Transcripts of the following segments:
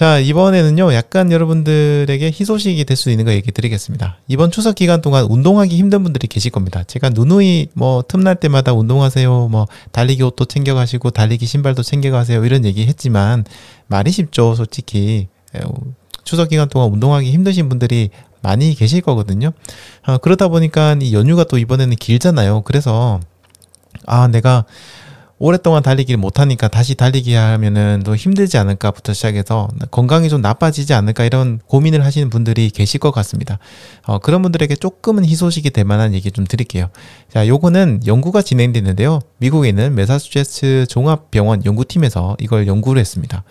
자, 이번에는요, 약간 여러분들에게 희소식이 될 수 있는 거 얘기 드리겠습니다. 이번 추석 기간 동안 운동하기 힘든 분들이 계실 겁니다. 제가 누누이 뭐 틈날 때마다 운동하세요, 뭐 달리기 옷도 챙겨가시고, 달리기 신발도 챙겨가세요, 이런 얘기 했지만, 말이 쉽죠, 솔직히. 추석 기간 동안 운동하기 힘드신 분들이 많이 계실 거거든요. 아, 그러다 보니까 이 연휴가 또 이번에는 길잖아요. 그래서, 아, 내가 오랫동안 달리기를 못하니까 다시 달리기 하면은 또 힘들지 않을까부터 시작해서 건강이 좀 나빠지지 않을까 이런 고민을 하시는 분들이 계실 것 같습니다. 어, 그런 분들에게 조금은 희소식이 될 만한 얘기 좀 드릴게요. 자, 요거는 연구가 진행되는데요 미국에 있는 메사추세츠 종합병원 연구팀에서 이걸 연구를 했습니다.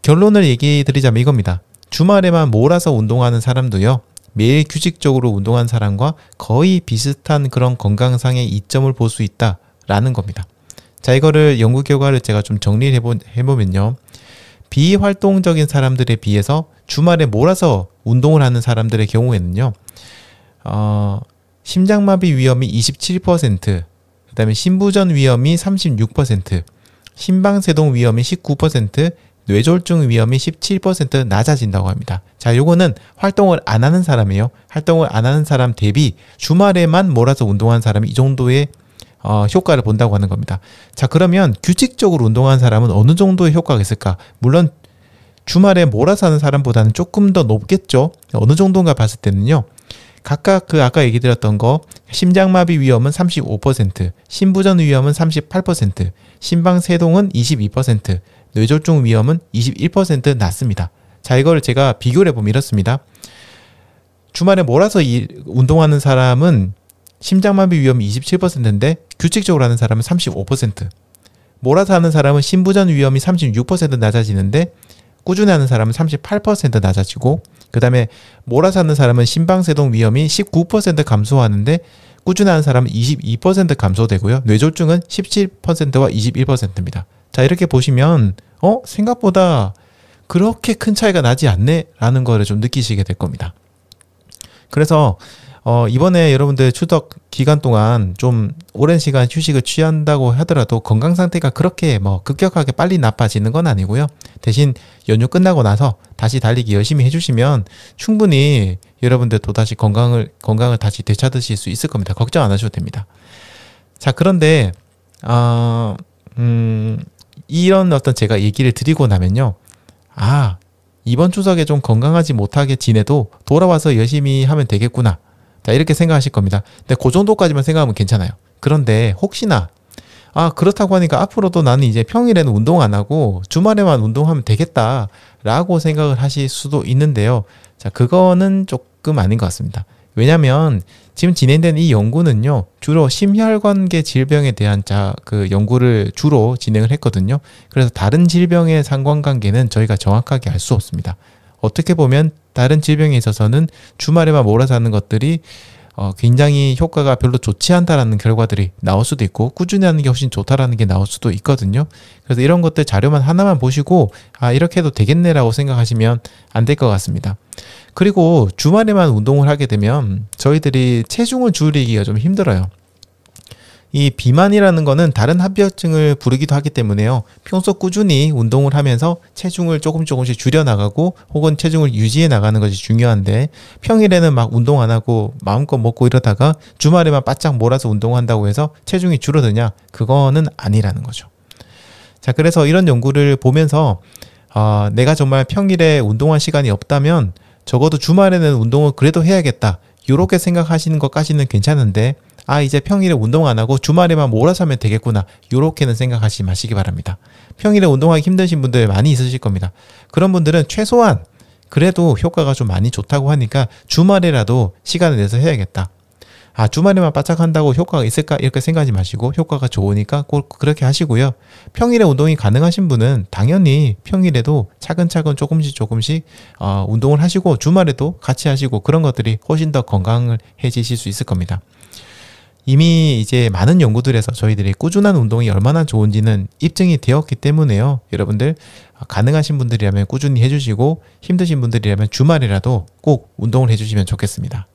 결론을 얘기 드리자면 이겁니다. 주말에만 몰아서 운동하는 사람도요. 매일 규칙적으로 운동한 사람과 거의 비슷한 그런 건강상의 이점을 볼 수 있다라는 겁니다. 자, 이거를 연구 결과를 제가 좀 정리를 해보, 해보면요. 비활동적인 사람들에 비해서 주말에 몰아서 운동을 하는 사람들의 경우에는요, 어, 심장마비 위험이 27%, 그 다음에 심부전 위험이 36%, 심방세동 위험이 19%, 뇌졸중 위험이 17% 낮아진다고 합니다. 자, 요거는 활동을 안 하는 사람이에요. 활동을 안 하는 사람 대비 주말에만 몰아서 운동하는 사람이 이 정도의 어, 효과를 본다고 하는 겁니다. 자, 그러면 규칙적으로 운동하는 사람은 어느 정도의 효과가 있을까? 물론 주말에 몰아서 하는 사람보다는 조금 더 높겠죠. 어느 정도인가 봤을 때는요. 각각 그 아까 얘기 드렸던 거 심장마비 위험은 35%, 심부전 위험은 38%, 심방세동은 22%, 뇌졸중 위험은 21% 낮습니다. 자, 이걸 제가 비교를 해보면 이렇습니다. 주말에 몰아서 일, 운동하는 사람은 심장마비 위험이 27%인데 규칙적으로 하는 사람은 35%. 몰아서 하는 사람은 신부전 위험이 36% 낮아지는데 꾸준히 하는 사람은 38% 낮아지고 그 다음에 몰아서 하는 사람은 심방세동 위험이 19% 감소하는데 꾸준히 하는 사람은 22% 감소되고요. 뇌졸중은 17%와 21%입니다. 자 이렇게 보시면 어 생각보다 그렇게 큰 차이가 나지 않네라는 거를 좀 느끼시게 될 겁니다. 그래서 어, 이번에 여러분들 추석 기간 동안 좀 오랜 시간 휴식을 취한다고 하더라도 건강 상태가 그렇게 뭐 급격하게 빨리 나빠지는 건 아니고요. 대신 연휴 끝나고 나서 다시 달리기 열심히 해주시면 충분히 여러분들 또 다시 건강을, 건강을 다시 되찾으실 수 있을 겁니다. 걱정 안 하셔도 됩니다. 자, 그런데, 어, 음, 이런 어떤 제가 얘기를 드리고 나면요. 아, 이번 추석에 좀 건강하지 못하게 지내도 돌아와서 열심히 하면 되겠구나. 자, 이렇게 생각하실 겁니다. 근데 그 정도까지만 생각하면 괜찮아요. 그런데 혹시나 아, 그렇다고 하니까 앞으로도 나는 이제 평일에는 운동 안 하고 주말에만 운동하면 되겠다. 라고 생각을 하실 수도 있는데요. 자, 그거는 조금 아닌 것 같습니다. 왜냐면 지금 진행된 이 연구는요, 주로 심혈관계 질병에 대한 자, 그 연구를 주로 진행을 했거든요. 그래서 다른 질병의 상관관계는 저희가 정확하게 알 수 없습니다. 어떻게 보면 다른 질병에 있어서는 주말에만 몰아사는 것들이 어, 굉장히 효과가 별로 좋지 않다라는 결과들이 나올 수도 있고 꾸준히 하는 게 훨씬 좋다라는 게 나올 수도 있거든요. 그래서 이런 것들 자료만 하나만 보시고 아 이렇게 해도 되겠네라고 생각하시면 안 될 것 같습니다. 그리고 주말에만 운동을 하게 되면 저희들이 체중을 줄이기가 좀 힘들어요. 이 비만이라는 거는 다른 합병증을 부르기도 하기 때문에요. 평소 꾸준히 운동을 하면서 체중을 조금 조금씩 줄여 나가고 혹은 체중을 유지해 나가는 것이 중요한데 평일에는 막 운동 안 하고 마음껏 먹고 이러다가 주말에만 바짝 몰아서 운동한다고 해서 체중이 줄어드냐? 그거는 아니라는 거죠. 자, 그래서 이런 연구를 보면서 어, 내가 정말 평일에 운동할 시간이 없다면 적어도 주말에는 운동을 그래도 해야겠다. 이렇게 생각하시는 것까지는 괜찮은데 아 이제 평일에 운동 안 하고 주말에만 몰아서 하면 되겠구나 요렇게는 생각하지 마시기 바랍니다. 평일에 운동하기 힘드신 분들 많이 있으실 겁니다. 그런 분들은 최소한 그래도 효과가 좀 많이 좋다고 하니까 주말에라도 시간을 내서 해야겠다. 아 주말에만 바짝 한다고 효과가 있을까 이렇게 생각하지 마시고 효과가 좋으니까 꼭 그렇게 하시고요. 평일에 운동이 가능하신 분은 당연히 평일에도 차근차근 조금씩 조금씩 어, 운동을 하시고 주말에도 같이 하시고 그런 것들이 훨씬 더 건강을 해지실 수 있을 겁니다. 이미 이제 많은 연구들에서 저희들이 꾸준한 운동이 얼마나 좋은지는 입증이 되었기 때문에요. 여러분들 아, 가능하신 분들이라면 꾸준히 해주시고 힘드신 분들이라면 주말이라도 꼭 운동을 해주시면 좋겠습니다.